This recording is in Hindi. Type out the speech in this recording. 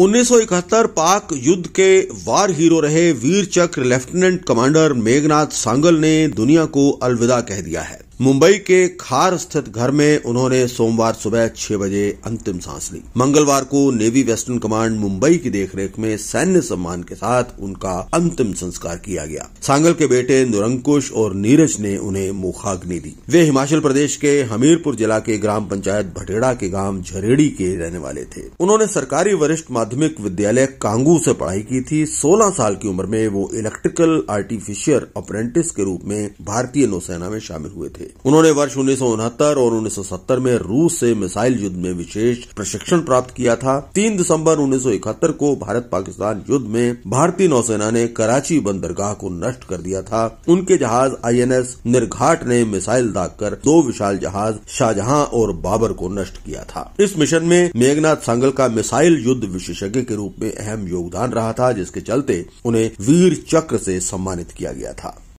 1971 पाक युद्ध के वार हीरो रहे वीर चक्र लेफ्टिनेंट कमांडर मेघनाथ सांगल ने दुनिया को अलविदा कह दिया है मुंबई के खार स्थित घर में उन्होंने सोमवार सुबह छह बजे अंतिम सांस ली मंगलवार को नेवी वेस्टर्न कमांड मुंबई की देखरेख में सैन्य सम्मान के साथ उनका अंतिम संस्कार किया गया सांगल के बेटे नुरंकुश और नीरज ने उन्हें मुखाग्नि दी वे हिमाचल प्रदेश के हमीरपुर जिला के ग्राम पंचायत भटेड़ा के गांव झरेड़ी के रहने वाले थे उन्होंने सरकारी वरिष्ठ माध्यमिक विद्यालय कांगू से पढ़ाई की थी सोलह साल की उम्र में वो इलेक्ट्रिकल आर्टिफिशियल अप्रेंटिस के रूप में भारतीय नौसेना में शामिल हुए थे उन्होंने वर्ष उन्नीस और 1970 में रूस से मिसाइल युद्ध में विशेष प्रशिक्षण प्राप्त किया था तीन दिसंबर 1971 को भारत पाकिस्तान युद्ध में भारतीय नौसेना ने कराची बंदरगाह को नष्ट कर दिया था उनके जहाज आईएनएस निर्घाट ने मिसाइल दागकर दो विशाल जहाज शाहजहां और बाबर को नष्ट किया था इस मिशन में मेघनाथ सांगल का मिसाइल युद्ध विशेषज्ञ के रूप में अहम योगदान रहा था जिसके चलते उन्हें वीर चक्र से सम्मानित किया गया था